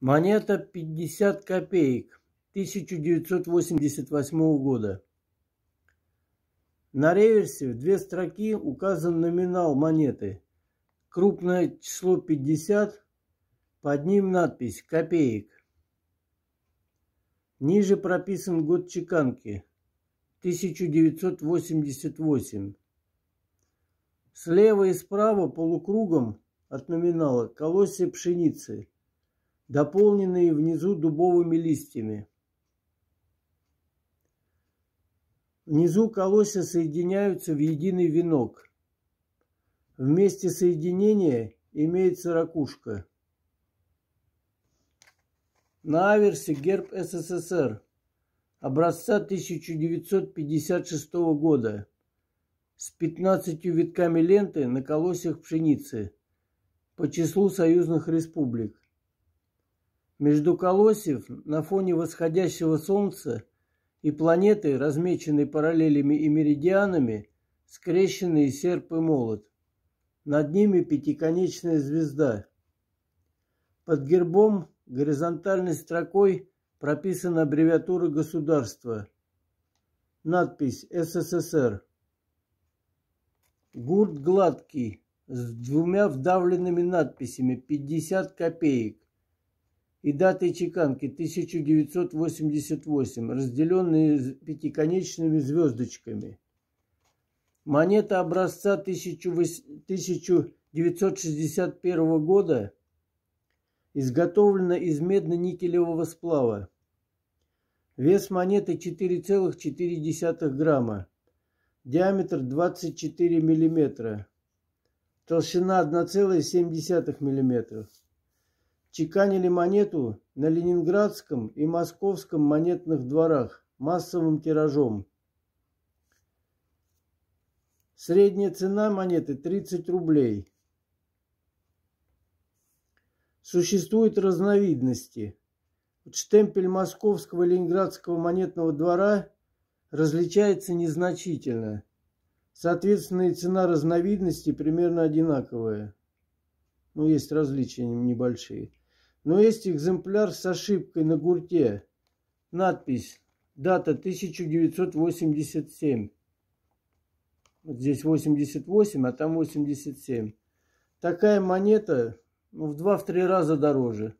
Монета 50 копеек 1988 года. На реверсе в две строки указан номинал монеты. Крупное число 50, под ним надпись «Копеек». Ниже прописан год чеканки 1988. Слева и справа полукругом от номинала колосья пшеницы – дополненные внизу дубовыми листьями. Внизу колосья соединяются в единый венок. В месте соединения имеется ракушка. На аверсе герб СССР образца 1956 года с 15 витками ленты на колосьях пшеницы по числу союзных республик. Между колосьев на фоне восходящего солнца и планеты, размеченной параллелями и меридианами, скрещенные серп и молот. Над ними пятиконечная звезда. Под гербом горизонтальной строкой прописана аббревиатура государства. Надпись «СССР». Гурт гладкий, с двумя вдавленными надписями «50 копеек» и датой чеканки 1988, разделенные пятиконечными звездочками. Монета образца 1961 года изготовлена из медно-никелевого сплава. Вес монеты 4,4 грамма. Диаметр 24 миллиметра. Толщина 1,7 миллиметров чеканили монету на ленинградском и московском монетных дворах массовым тиражом. Средняя цена монеты 30 рублей. Существуют разновидности. Штемпель московского и ленинградского монетного двора различается незначительно. Соответственно, и цена разновидности примерно одинаковая. Ну, есть различия небольшие. Но есть экземпляр с ошибкой на гурте. Надпись. Дата 1987. Вот здесь 88, а там 87. Такая монета ну, в 2-3 раза дороже.